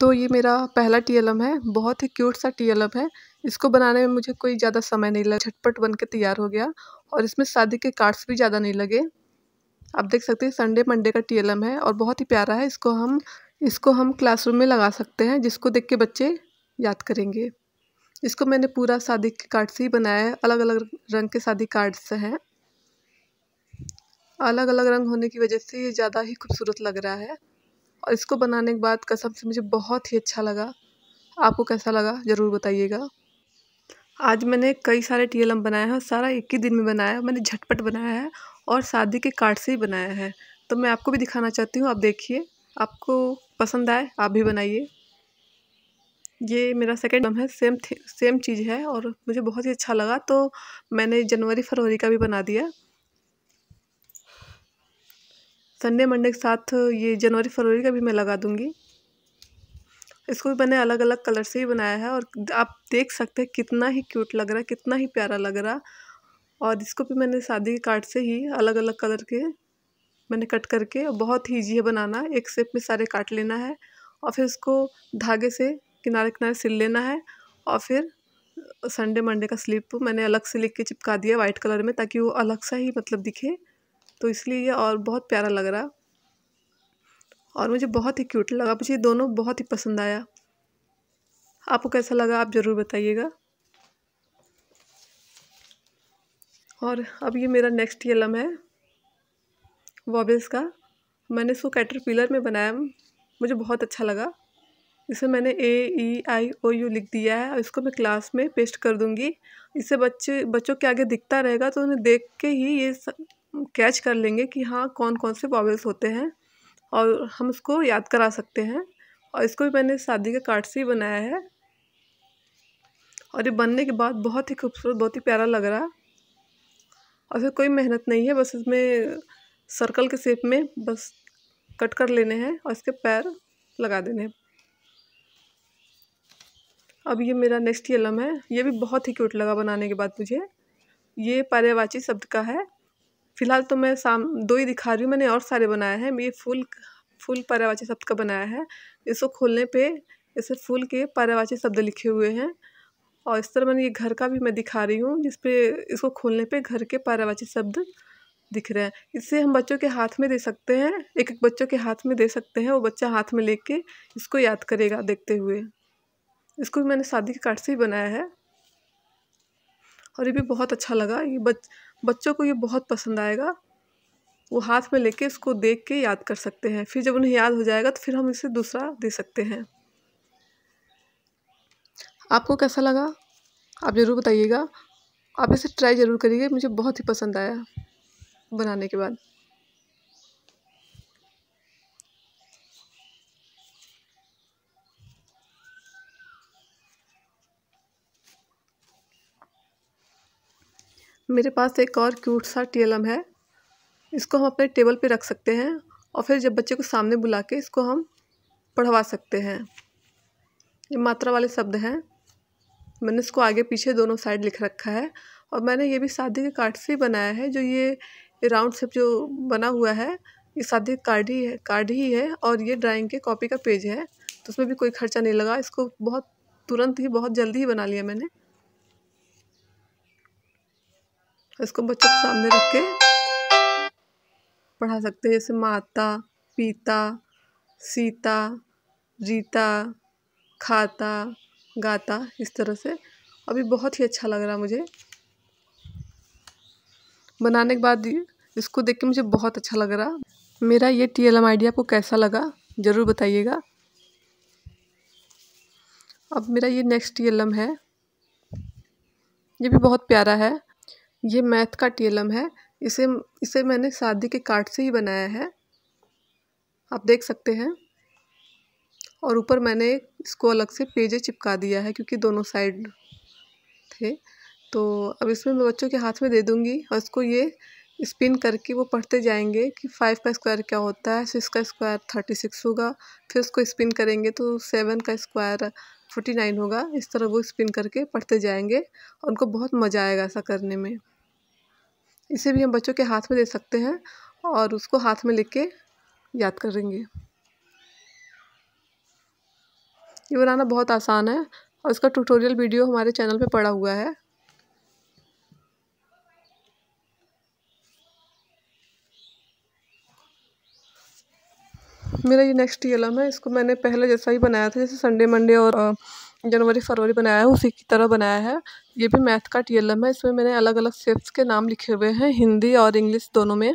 तो ये मेरा पहला टी है बहुत ही क्यूट सा टी है इसको बनाने में मुझे कोई ज़्यादा समय नहीं लगा झटपट बन के तैयार हो गया और इसमें शादी के कार्ड्स भी ज़्यादा नहीं लगे आप देख सकते हैं संडे मंडे का टी है और बहुत ही प्यारा है इसको हम इसको हम क्लासरूम में लगा सकते हैं जिसको देख के बच्चे याद करेंगे इसको मैंने पूरा शादी के कार्ड से ही बनाया है अलग अलग रंग के शादी कार्ड्स हैं अलग अलग रंग होने की वजह से ये ज़्यादा ही खूबसूरत लग रहा है और इसको बनाने के बाद कसम से मुझे बहुत ही अच्छा लगा आपको कैसा लगा ज़रूर बताइएगा आज मैंने कई सारे टी बनाए हैं सारा एक ही दिन में बनाया मैंने झटपट बनाया है और शादी के कार्ड से ही बनाया है तो मैं आपको भी दिखाना चाहती हूँ आप देखिए आपको पसंद आए आप भी बनाइए ये मेरा सेकेंड कम है सेम सेम चीज़ है और मुझे बहुत ही अच्छा लगा तो मैंने जनवरी फरवरी का भी बना दिया संडे मंडे के साथ ये जनवरी फरवरी का भी मैं लगा दूँगी इसको भी मैंने अलग अलग कलर से ही बनाया है और आप देख सकते हैं कितना ही क्यूट लग रहा है कितना ही प्यारा लग रहा और इसको भी मैंने शादी के कार्ड से ही अलग अलग कलर के मैंने कट करके बहुत ही ईजी है बनाना एक सेप में सारे काट लेना है और फिर उसको धागे से किनारे किनारे सिल लेना है और फिर संडे मंडे का स्लिप मैंने अलग से लिख के चिपका दिया वाइट कलर में ताकि वो अलग सा ही मतलब दिखे तो इसलिए ये और बहुत प्यारा लग रहा और मुझे बहुत ही क्यूट लगा मुझे दोनों बहुत ही पसंद आया आपको कैसा लगा आप ज़रूर बताइएगा और अब ये मेरा नेक्स्ट येलम है वॉबल्स का मैंने इसको कैटरपिलर में बनाया मुझे बहुत अच्छा लगा इसे मैंने ए ई आई ओ यू लिख दिया है और इसको मैं क्लास में पेस्ट कर दूंगी इसे बच्चे बच्चों के आगे दिखता रहेगा तो उन्हें देख के ही ये कैच कर लेंगे कि हाँ कौन कौन से वॉवल्स होते हैं और हम उसको याद करा सकते हैं और इसको भी मैंने शादी के कार्ड से ही बनाया है और ये बनने के बाद बहुत ही खूबसूरत बहुत ही प्यारा लग रहा और फिर कोई मेहनत नहीं है बस इसमें सर्कल के शेप में बस कट कर लेने हैं और इसके पैर लगा देने हैं अब ये मेरा नेक्स्ट यलम है ये भी बहुत ही क्यूट लगा बनाने के बाद मुझे ये पर्यावाची शब्द का है फ़िलहाल तो मैं साम दो ही दिखा रही हूँ मैंने और सारे बनाए हैं ये फूल फूल पर्यायवाची शब्द का बनाया है इसको खोलने पे इसे फूल के पर्यायवाची शब्द लिखे हुए हैं और इस तरह मैंने ये घर का भी मैं दिखा रही हूँ जिसपे इसको खोलने पे घर के पर्यायवाची शब्द दिख रहे हैं इसे हम बच्चों के हाथ में दे सकते हैं एक एक बच्चों के हाथ में दे सकते हैं वो बच्चा हाथ में ले इसको याद करेगा देखते हुए इसको भी मैंने शादी के कार्ड से ही बनाया है और ये भी बहुत अच्छा लगा ये बच बच्चों को ये बहुत पसंद आएगा वो हाथ में लेके इसको देख के याद कर सकते हैं फिर जब उन्हें याद हो जाएगा तो फिर हम इसे दूसरा दे सकते हैं आपको कैसा लगा आप ज़रूर बताइएगा आप इसे ट्राई ज़रूर करिएगा मुझे बहुत ही पसंद आया बनाने के बाद मेरे पास एक और क्यूट सा टीएलएम है इसको हम अपने टेबल पे रख सकते हैं और फिर जब बच्चे को सामने बुला के इसको हम पढ़वा सकते हैं ये मात्रा वाले शब्द हैं मैंने इसको आगे पीछे दोनों साइड लिख रखा है और मैंने ये भी शादी के कार्ड से ही बनाया है जो ये राउंड शेप जो बना हुआ है ये का कार्ड ही है कार्ड ही है और ये ड्राइंग के कॉपी का पेज है तो उसमें भी कोई खर्चा नहीं लगा इसको बहुत तुरंत ही बहुत जल्दी ही बना लिया मैंने इसको बच्चों के सामने रख के पढ़ा सकते हैं जैसे माता पिता सीता रीता खाता गाता इस तरह से अभी बहुत ही अच्छा लग रहा मुझे बनाने के बाद इसको देख के मुझे बहुत अच्छा लग रहा मेरा ये टी एल एम आइडिया आपको कैसा लगा ज़रूर बताइएगा अब मेरा ये नेक्स्ट टी एल एम है ये भी बहुत प्यारा है ये मैथ का टीएलएम है इसे इसे मैंने शादी के कार्ड से ही बनाया है आप देख सकते हैं और ऊपर मैंने इसको अलग से पेजे चिपका दिया है क्योंकि दोनों साइड थे तो अब इसमें मैं बच्चों के हाथ में दे दूँगी और इसको ये स्पिन करके वो पढ़ते जाएंगे कि फाइव का स्क्वायर क्या होता है सिक्स का स्क्वायर थर्टी सिक्स होगा फिर उसको स्पिन करेंगे तो सेवन का स्क्वायर फोर्टी नाइन होगा इस तरह वो स्पिन करके पढ़ते जाएंगे और उनको बहुत मज़ा आएगा ऐसा करने में इसे भी हम बच्चों के हाथ में दे सकते हैं और उसको हाथ में लेके याद करेंगे ये बनाना बहुत आसान है और इसका ट्यूटोरियल वीडियो हमारे चैनल पे पड़ा हुआ है मेरा ये नेक्स्ट येलम है इसको मैंने पहले जैसा ही बनाया था जैसे संडे मंडे और जनवरी फरवरी बनाया है उसी की तरह बनाया है ये भी मैथ का टी एल है इसमें मैंने अलग अलग शेप्स के नाम लिखे हुए हैं हिंदी और इंग्लिश दोनों में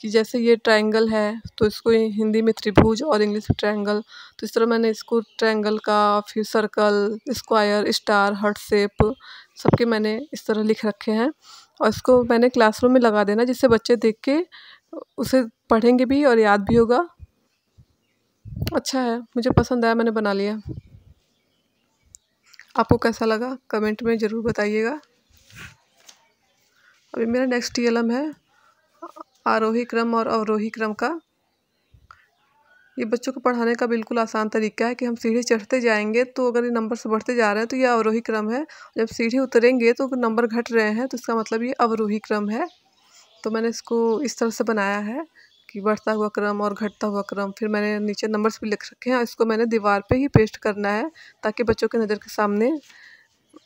कि जैसे ये ट्रायंगल है तो इसको हिंदी में त्रिभुज और इंग्लिश में ट्रायंगल तो इस तरह मैंने इसको ट्रायंगल का फिर circle square star heart shape सबके मैंने इस तरह लिख रखे हैं और इसको मैंने क्लासरूम में लगा देना जिससे बच्चे देख के उसे पढ़ेंगे भी और याद भी होगा अच्छा है मुझे पसंद आया मैंने बना लिया आपको कैसा लगा कमेंट में ज़रूर बताइएगा अभी मेरा नेक्स्ट टीएलएम है आरोही क्रम और अवरोही क्रम का ये बच्चों को पढ़ाने का बिल्कुल आसान तरीका है कि हम सीढ़ी चढ़ते जाएंगे तो अगर ये नंबर से बढ़ते जा रहे हैं तो ये अवरोही क्रम है जब सीढ़ी उतरेंगे तो नंबर घट रहे हैं तो इसका मतलब ये अवरोही क्रम है तो मैंने इसको इस तरह से बनाया है कि बढ़ता हुआ क्रम और घटता हुआ क्रम फिर मैंने नीचे नंबर्स भी लिख रखे हैं इसको मैंने दीवार पे ही पेस्ट करना है ताकि बच्चों के नज़र के सामने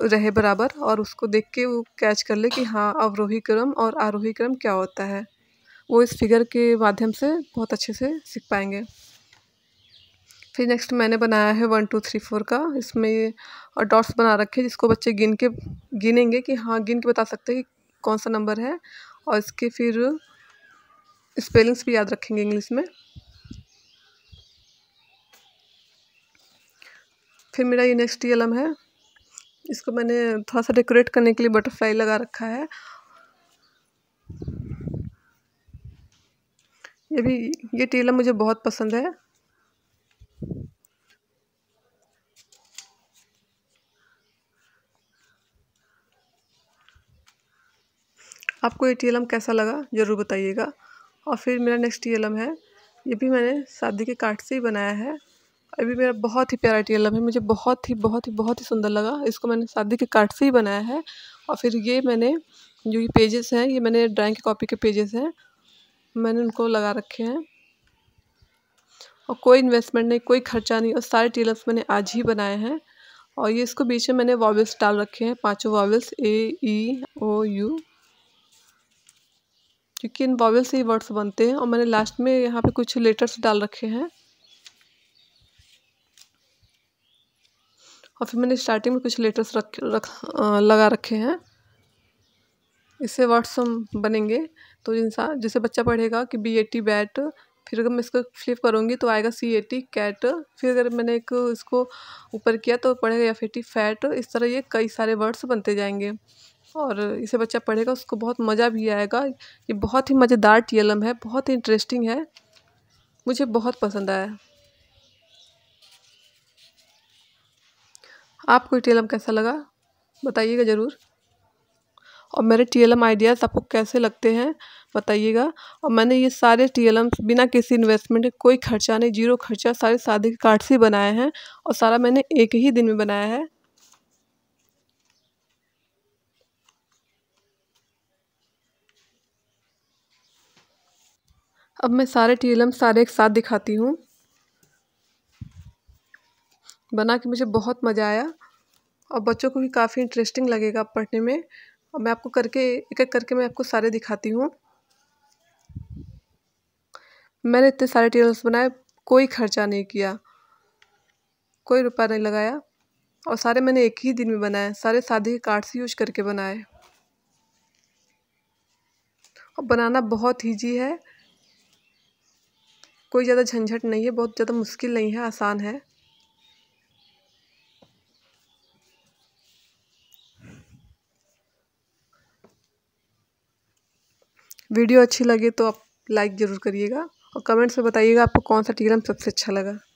रहे बराबर और उसको देख के वो कैच कर ले कि हाँ अवरोही क्रम और आरोही क्रम क्या होता है वो इस फिगर के माध्यम से बहुत अच्छे से सीख पाएंगे फिर नेक्स्ट मैंने बनाया है वन टू थ्री फोर का इसमें डॉट्स बना रखे जिसको बच्चे गिन के गिनेंगे कि हाँ गिन के बता सकते हैं कि कौन सा नंबर है और इसके फिर स्पेलिंग्स भी याद रखेंगे इंग्लिश में फिर मेरा ये नेक्स्ट एलम है इसको मैंने थोड़ा सा डेकोरेट करने के लिए बटरफ्लाई लगा रखा है ये भी ये टीलम मुझे बहुत पसंद है आपको ये टीलम कैसा लगा ज़रूर बताइएगा और फिर मेरा नेक्स्ट टीएलएम e है ये भी मैंने शादी के कार्ड से ही बनाया है ये भी मेरा बहुत ही प्यारा टीएलएम e है मुझे बहुत ही बहुत ही बहुत ही सुंदर लगा इसको मैंने शादी के कार्ड से ही बनाया है और फिर ये मैंने जो ये पेजेस हैं ये मैंने ड्राइंग की कॉपी के पेजेस हैं मैंने उनको लगा रखे हैं और कोई इन्वेस्टमेंट नहीं कोई खर्चा नहीं और सारे टीलर्स मैंने आज ही बनाए हैं और ये इसको बीच में मैंने वॉवल्स डाल रखे हैं पाँचों vowels A E O you क्योंकि इन वॉवल से ही वर्ड्स बनते हैं और मैंने लास्ट में यहाँ पे कुछ लेटर्स डाल रखे हैं और फिर मैंने स्टार्टिंग में कुछ लेटर्स रख रख आ, लगा रखे हैं इससे वर्ड्स हम बनेंगे तो इंसान जैसे बच्चा पढ़ेगा कि बी ए टी बैट फिर अगर मैं इसको फ्लिप करूँगी तो आएगा सी ए टी कैट फिर अगर मैंने एक इसको ऊपर किया तो पढ़ेगा एफ ए टी फैट इस तरह ये कई सारे वर्ड्स बनते जाएंगे और इसे बच्चा पढ़ेगा उसको बहुत मज़ा भी आएगा ये बहुत ही मज़ेदार टी एल एम है बहुत ही इंटरेस्टिंग है मुझे बहुत पसंद आया आपको टी एल एम कैसा लगा बताइएगा ज़रूर और मेरे टी एल एम आइडियाज़ आपको कैसे लगते हैं बताइएगा और मैंने ये सारे टी एल बिना किसी इन्वेस्टमेंट के कोई खर्चा नहीं जीरो खर्चा सारे सादे कार्ड से बनाए हैं और सारा मैंने एक ही दिन में बनाया है अब मैं सारे टीलम सारे एक साथ दिखाती हूँ बना के मुझे बहुत मज़ा आया और बच्चों को भी काफ़ी इंटरेस्टिंग लगेगा पढ़ने में और मैं आपको करके एक एक करके मैं आपको सारे दिखाती हूँ मैंने इतने सारे टेबल्स बनाए कोई खर्चा नहीं किया कोई रुपया नहीं लगाया और सारे मैंने एक ही दिन में बनाए सारे सादे के कार्ड्स यूज करके बनाए और बनाना बहुत ईजी है कोई ज़्यादा झंझट नहीं है बहुत ज़्यादा मुश्किल नहीं है आसान है वीडियो अच्छी लगे तो आप लाइक ज़रूर करिएगा और कमेंट्स में बताइएगा आपको कौन सा टीलम सबसे अच्छा लगा